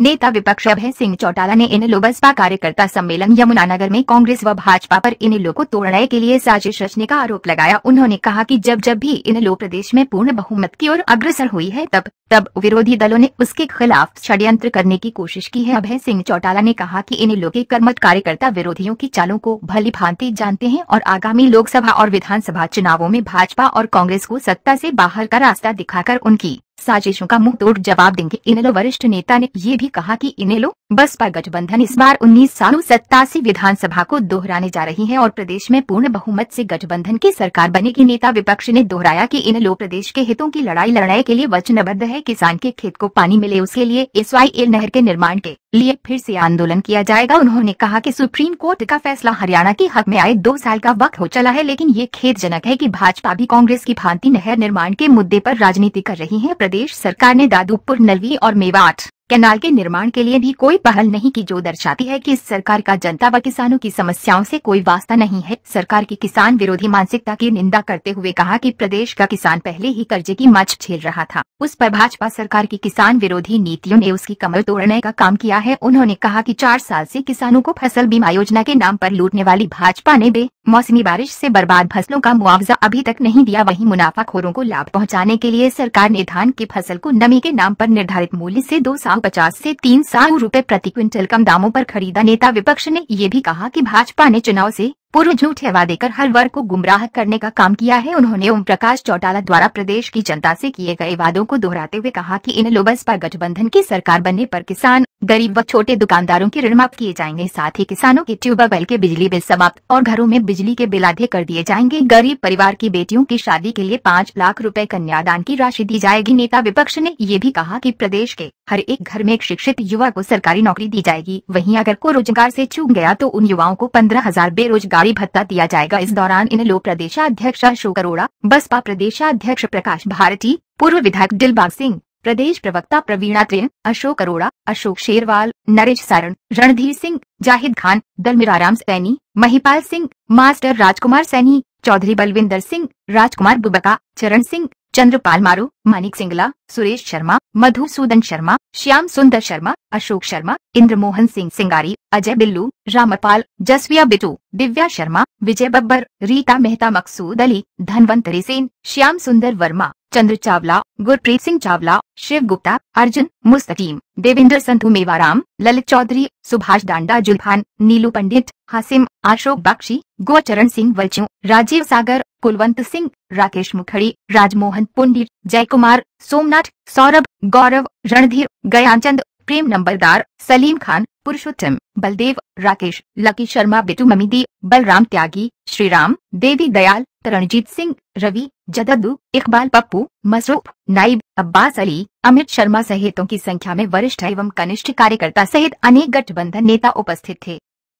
नेता विपक्ष अभय सिंह चौटाला ने इन लोबसपा कार्यकर्ता सम्मेलन यमुनानगर में कांग्रेस व भाजपा पर इन लोग को तोड़ने के लिए साजिश रचने का आरोप लगाया उन्होंने कहा कि जब जब भी इन लोग प्रदेश में पूर्ण बहुमत की ओर अग्रसर हुई है तब तब विरोधी दलों ने उसके खिलाफ षड्यंत्र करने की कोशिश की है अभय सिंह चौटाला ने कहा कि इन लोग के कर्मठ कार्यकर्ता विरोधियों की चालों को भली भांति जानते हैं और आगामी लोकसभा और विधानसभा चुनावों में भाजपा और कांग्रेस को सत्ता से बाहर का रास्ता दिखाकर उनकी साजिशों का मुंह तोड़ जवाब देंगे इनेलो वरिष्ठ नेता ने ये भी कहा कि इनेलो बसपा गठबंधन इस बार उन्नीस सालों सत्तासी विधानसभा को दोहराने जा रही है और प्रदेश में पूर्ण बहुमत से गठबंधन की सरकार बनेगी नेता विपक्ष ने दोहराया कि इनेलो प्रदेश के हितों की लड़ाई लड़ने के लिए वचनबद्ध है किसान के खेत को पानी मिले उसके लिए एस नहर के निर्माण के लिए फिर से आंदोलन किया जाएगा उन्होंने कहा कि सुप्रीम कोर्ट का फैसला हरियाणा के हक में आए दो साल का वक्त हो चला है लेकिन ये खेदजनक है कि भाजपा भी कांग्रेस की भांति नहर निर्माण के मुद्दे पर राजनीति कर रही है प्रदेश सरकार ने दादूपुर नलवी और मेवाट कैनाल के निर्माण के लिए भी कोई पहल नहीं की जो दर्शाती है कि इस सरकार का जनता व किसानों की समस्याओं से कोई वास्ता नहीं है सरकार की किसान विरोधी मानसिकता की निंदा करते हुए कहा कि प्रदेश का किसान पहले ही कर्जे की मच झेल रहा था उस पर भाजपा सरकार की किसान विरोधी नीतियों ने उसकी कमर तोड़ने का काम किया है उन्होंने कहा की चार साल ऐसी किसानों को फसल बीमा योजना के नाम आरोप लूटने वाली भाजपा ने बे मौसमी बारिश से बर्बाद फसलों का मुआवजा अभी तक नहीं दिया वहीं मुनाफाखोरों को लाभ पहुंचाने के लिए सरकार ने धान की फसल को नमी के नाम पर निर्धारित मूल्य से दो सौ पचास ऐसी तीन सौ रूपए प्रति क्विंटल कम दामों पर खरीदा नेता विपक्ष ने ये भी कहा कि भाजपा ने चुनाव से पूर्व झूठे वादे कर हर वर्ग को गुमराह करने का काम किया है उन्होंने ओम प्रकाश चौटाला द्वारा प्रदेश की जनता से किए गए वादों को दोहराते हुए कहा कि इन लोबस पर गठबंधन की सरकार बनने पर किसान गरीब व छोटे दुकानदारों के ऋण माफ किए जाएंगे साथ ही किसानों के ट्यूबवेल के बिजली बिल समाप्त और घरों में बिजली के बिल आधे कर दिए जाएंगे गरीब परिवार की बेटियों की शादी के लिए पाँच लाख रूपए कन्यादान की राशि दी जाएगी नेता विपक्ष ने ये भी कहा की प्रदेश के हर एक घर में एक शिक्षित युवा को सरकारी नौकरी दी जाएगी वही अगर को रोजगार ऐसी चूक गया तो उन युवाओं को पंद्रह बेरोजगार भारी भत्ता दिया जाएगा इस दौरान इन प्रदेश प्रदेशाध्यक्ष अशोक अरोड़ा बसपा प्रदेशाध्यक्ष प्रकाश भारती पूर्व विधायक दिलबाग सिंह प्रदेश प्रवक्ता प्रवीणा त्रिय अशोक अरोड़ा अशोक शेरवाल नरेश सारण रणधीर सिंह जाहिद खान दलमिराराम सैनी महिपाल सिंह मास्टर राजकुमार सैनी चौधरी बलविंदर सिंह राजकुमार बुबका चरण सिंह चंद्रपाल मारू मानिक सिंगला सुरेश शर्मा मधुसूदन शर्मा श्याम सुंदर शर्मा अशोक शर्मा इंद्रमोहन सिंह सिंगारी अजय बिल्लू रामपाल जसविया बिटू दिव्या शर्मा विजय बब्बर रीता मेहता मकसूद अली धनवंत रेसेन श्याम सुंदर वर्मा चंद्र चावला गुरप्रीत सिंह चावला शिव गुप्ता अर्जुन मुस्तकीम देवेंद्र संधु मेवाराम ललित चौधरी सुभाष डांडा जुल्फान नीलू पंडित हासिम अशोक बख्शी गोचरण सिंह वलचू राजीव सागर कुलवंत सिंह राकेश मुखड़ी राजमोहन पुंडी जय कुमार सोमनाथ सौरभ गौरव रणधीर गयानचंद प्रेम नंबरदार सलीम खान पुरुषोत्तम बलदेव राकेश लकी शर्मा बिटू ममिदी बलराम त्यागी श्रीराम देवी दयाल तरणजीत सिंह रवि जददू इकबाल पप्पू मसरूफ नाइब अब्बास अली अमित शर्मा सहितों की संख्या में वरिष्ठ एवं कनिष्ठ कार्यकर्ता सहित अनेक गठबंधन नेता उपस्थित थे